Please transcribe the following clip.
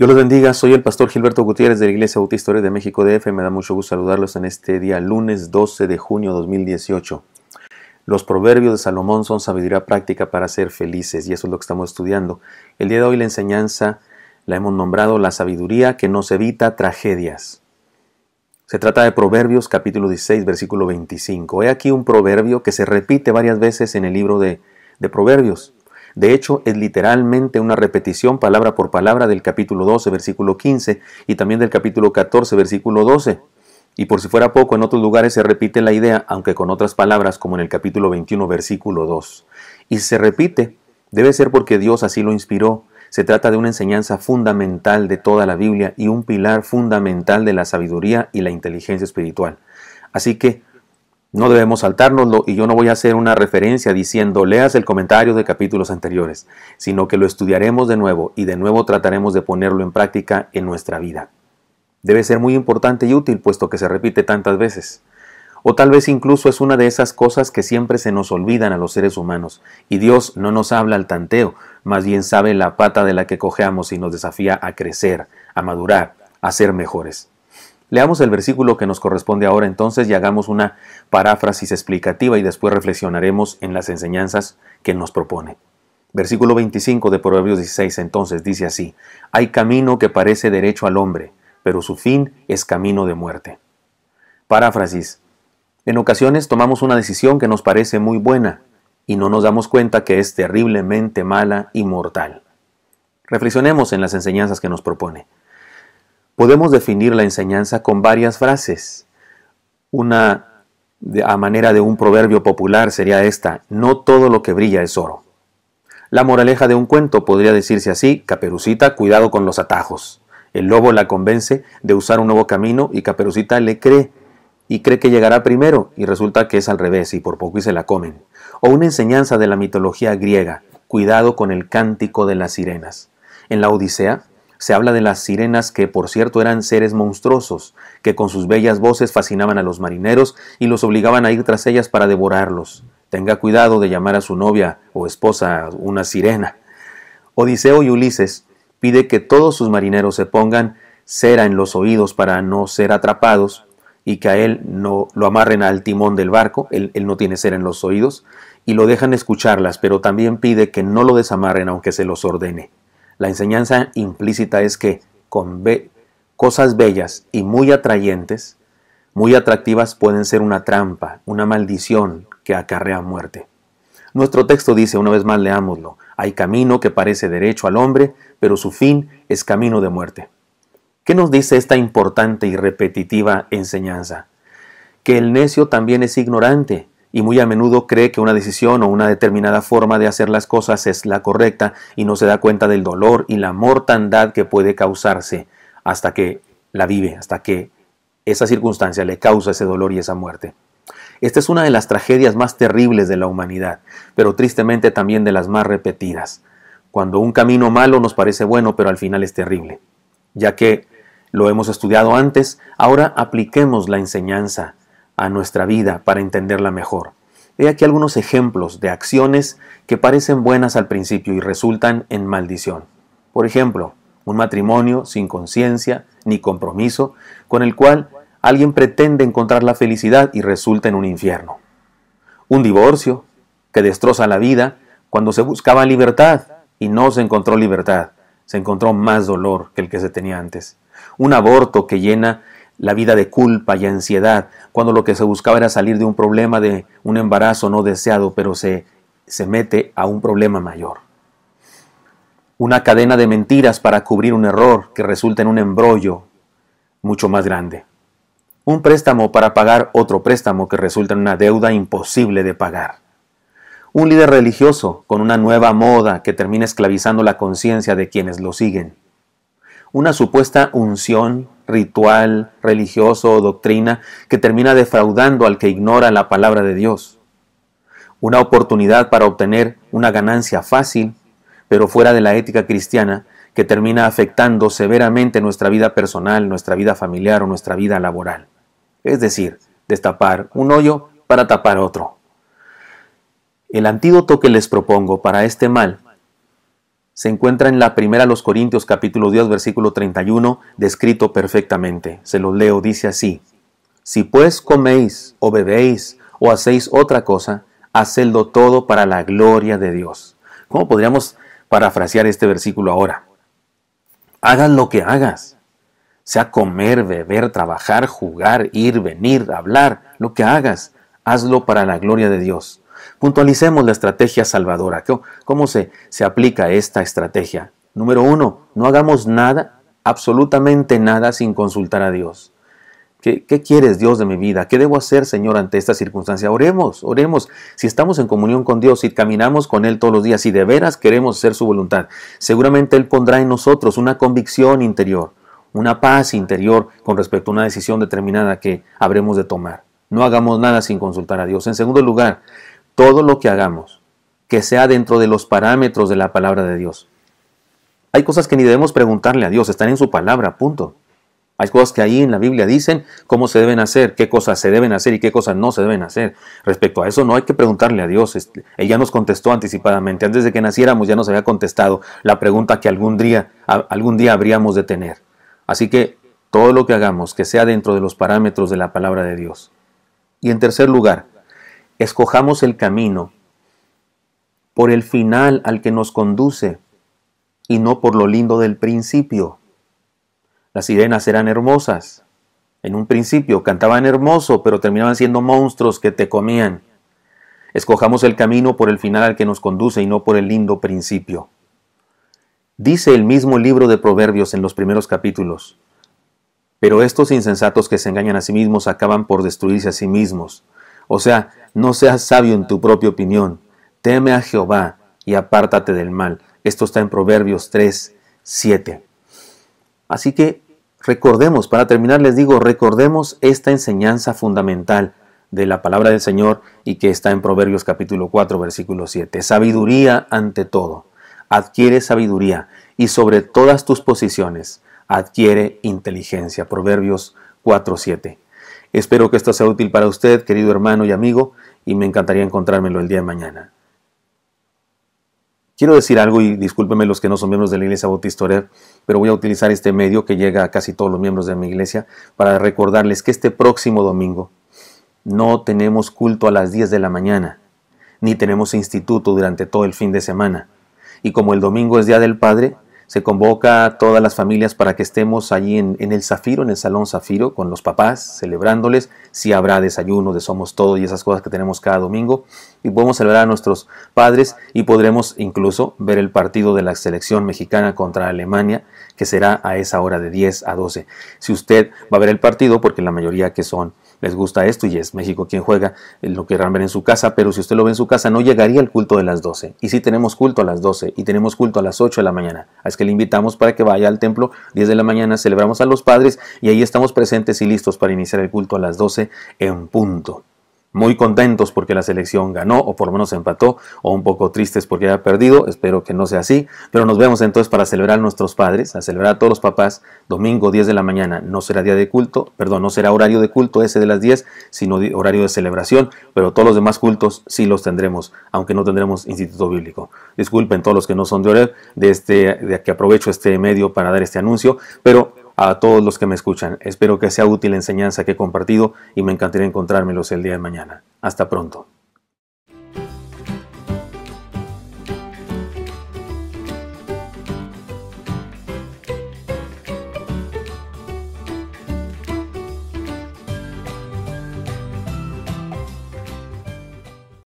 Dios los bendiga, soy el pastor Gilberto Gutiérrez de la Iglesia Bautista de México DF. Me da mucho gusto saludarlos en este día, lunes 12 de junio 2018. Los proverbios de Salomón son sabiduría práctica para ser felices y eso es lo que estamos estudiando. El día de hoy la enseñanza la hemos nombrado la sabiduría que nos evita tragedias. Se trata de Proverbios capítulo 16 versículo 25. He aquí un proverbio que se repite varias veces en el libro de Proverbios. De hecho, es literalmente una repetición palabra por palabra del capítulo 12, versículo 15 y también del capítulo 14, versículo 12. Y por si fuera poco, en otros lugares se repite la idea, aunque con otras palabras, como en el capítulo 21, versículo 2. Y si se repite, debe ser porque Dios así lo inspiró. Se trata de una enseñanza fundamental de toda la Biblia y un pilar fundamental de la sabiduría y la inteligencia espiritual. Así que, no debemos saltárnoslo y yo no voy a hacer una referencia diciendo leas el comentario de capítulos anteriores, sino que lo estudiaremos de nuevo y de nuevo trataremos de ponerlo en práctica en nuestra vida. Debe ser muy importante y útil puesto que se repite tantas veces. O tal vez incluso es una de esas cosas que siempre se nos olvidan a los seres humanos, y Dios no nos habla al tanteo, más bien sabe la pata de la que cojeamos y nos desafía a crecer, a madurar, a ser mejores. Leamos el versículo que nos corresponde ahora entonces y hagamos una paráfrasis explicativa y después reflexionaremos en las enseñanzas que nos propone. Versículo 25 de Proverbios 16 entonces dice así, Hay camino que parece derecho al hombre, pero su fin es camino de muerte. Paráfrasis. En ocasiones tomamos una decisión que nos parece muy buena y no nos damos cuenta que es terriblemente mala y mortal. Reflexionemos en las enseñanzas que nos propone. Podemos definir la enseñanza con varias frases. Una a manera de un proverbio popular sería esta, no todo lo que brilla es oro. La moraleja de un cuento podría decirse así, Caperucita, cuidado con los atajos. El lobo la convence de usar un nuevo camino y Caperucita le cree y cree que llegará primero y resulta que es al revés y por poco y se la comen. O una enseñanza de la mitología griega, cuidado con el cántico de las sirenas. En la Odisea, se habla de las sirenas que, por cierto, eran seres monstruosos, que con sus bellas voces fascinaban a los marineros y los obligaban a ir tras ellas para devorarlos. Tenga cuidado de llamar a su novia o esposa una sirena. Odiseo y Ulises pide que todos sus marineros se pongan cera en los oídos para no ser atrapados y que a él no lo amarren al timón del barco, él, él, no tiene cera en los oídos, y lo dejan escucharlas, pero también pide que no lo desamarren aunque se los ordene. La enseñanza implícita es que con cosas bellas y muy atrayentes, muy atractivas pueden ser una trampa, una maldición que acarrea muerte. Nuestro texto dice, una vez más leámoslo, hay camino que parece derecho al hombre, pero su fin es camino de muerte. ¿Qué nos dice esta importante y repetitiva enseñanza? Que el necio también es ignorante y muy a menudo cree que una decisión o una determinada forma de hacer las cosas es la correcta y no se da cuenta del dolor y la mortandad que puede causarse hasta que la vive, hasta que esa circunstancia le causa ese dolor y esa muerte. Esta es una de las tragedias más terribles de la humanidad, pero tristemente también de las más repetidas, cuando un camino malo nos parece bueno, pero al final es terrible. Ya que lo hemos estudiado antes, ahora apliquemos la enseñanza a nuestra vida para entenderla mejor. He aquí algunos ejemplos de acciones que parecen buenas al principio y resultan en maldición. Por ejemplo, un matrimonio sin conciencia ni compromiso, con el cual alguien pretende encontrar la felicidad y resulta en un infierno. Un divorcio que destroza la vida cuando se buscaba libertad y no se encontró libertad, se encontró más dolor que el que se tenía antes. Un aborto que llena la vida de culpa y ansiedad, cuando lo que se buscaba era salir de un problema de un embarazo no deseado, pero se, se mete a un problema mayor. Una cadena de mentiras para cubrir un error que resulta en un embrollo mucho más grande. Un préstamo para pagar otro préstamo que resulta en una deuda imposible de pagar. Un líder religioso con una nueva moda que termina esclavizando la conciencia de quienes lo siguen. Una supuesta unción ritual, religioso o doctrina que termina defraudando al que ignora la palabra de Dios. Una oportunidad para obtener una ganancia fácil, pero fuera de la ética cristiana, que termina afectando severamente nuestra vida personal, nuestra vida familiar o nuestra vida laboral. Es decir, destapar un hoyo para tapar otro. El antídoto que les propongo para este mal se encuentra en la primera a los Corintios capítulo 10 versículo 31 descrito perfectamente. Se lo leo, dice así. Si pues coméis o bebéis o hacéis otra cosa, hacedlo todo para la gloria de Dios. ¿Cómo podríamos parafrasear este versículo ahora? Hagan lo que hagas, sea comer, beber, trabajar, jugar, ir, venir, hablar, lo que hagas, hazlo para la gloria de Dios. Puntualicemos la estrategia salvadora. ¿Cómo se, se aplica esta estrategia? Número uno, no hagamos nada, absolutamente nada, sin consultar a Dios. ¿Qué, quieres, Dios, de mi vida? ¿Qué debo hacer, Señor, ante esta circunstancia? Oremos, oremos. Si estamos en comunión con Dios, si caminamos con Él todos los días, si de veras queremos hacer su voluntad, seguramente Él pondrá en nosotros una convicción interior, una paz interior con respecto a una decisión determinada que habremos de tomar. No hagamos nada sin consultar a Dios. En segundo lugar, todo lo que hagamos, que sea dentro de los parámetros de la palabra de Dios. Hay cosas que ni debemos preguntarle a Dios, están en su palabra, punto. Hay cosas que ahí en la Biblia dicen cómo se deben hacer, qué cosas se deben hacer y qué cosas no se deben hacer. Respecto a eso no hay que preguntarle a Dios. Este, ella nos contestó anticipadamente, antes de que naciéramos ya nos había contestado la pregunta que algún día, algún día habríamos de tener. Así que todo lo que hagamos que sea dentro de los parámetros de la palabra de Dios. Y en tercer lugar, escojamos el camino por el final al que nos conduce y no por lo lindo del principio. Las sirenas eran hermosas. En un principio cantaban hermoso, pero terminaban siendo monstruos que te comían. Escojamos el camino por el final al que nos conduce y no por el lindo principio. Dice el mismo libro de Proverbios en los primeros capítulos. Pero estos insensatos que se engañan a sí mismos acaban por destruirse a sí mismos. O sea, no seas sabio en tu propia opinión. Teme a Jehová y apártate del mal. Esto está en Proverbios 3, 7. Así que recordemos, para terminar les digo, recordemos esta enseñanza fundamental de la palabra del Señor y que está en Proverbios capítulo 4, versículo 7. Sabiduría ante todo. Adquiere sabiduría y sobre todas tus posiciones adquiere inteligencia. Proverbios 4, 7. Espero que esto sea útil para usted, querido hermano y amigo, y me encantaría encontrármelo el día de mañana. Quiero decir algo, y discúlpeme los que no son miembros de la Iglesia Bautista Oreb, pero voy a utilizar este medio que llega a casi todos los miembros de mi iglesia para recordarles que este próximo domingo no tenemos culto a las 10 de la mañana, ni tenemos instituto durante todo el fin de semana. Y como el domingo es Día del Padre, se convoca a todas las familias para que estemos allí en, el Zafiro, en el Salón Zafiro, con los papás, celebrándoles. Si habrá desayuno de Somos Todo y esas cosas que tenemos cada domingo. Y podemos celebrar a nuestros padres y podremos incluso ver el partido de la selección mexicana contra Alemania, que será a esa hora de 10 a 12. Si usted va a ver el partido, porque la mayoría que son les gusta esto y es México quien juega, eh, lo querrán ver en su casa, pero si usted lo ve en su casa no llegaría al culto de las 12. Y si tenemos culto a las 12 y tenemos culto a las 8 de la mañana, es que le invitamos para que vaya al templo 10 de la mañana, celebramos a los padres y ahí estamos presentes y listos para iniciar el culto a las 12 en punto muy contentos porque la selección ganó o por lo menos empató o un poco tristes porque ha perdido, espero que no sea así, pero nos vemos entonces para celebrar a nuestros padres, a celebrar a todos los papás, domingo 10 de la mañana, no será día de culto, perdón, no será horario de culto ese de las 10, sino horario de celebración, pero todos los demás cultos sí los tendremos, aunque no tendremos instituto bíblico. Disculpen todos los que no son de Oreb, de este, de que aprovecho este medio para dar este anuncio, pero a todos los que me escuchan. Espero que sea útil la enseñanza que he compartido y me encantaría encontrármelos el día de mañana. Hasta pronto.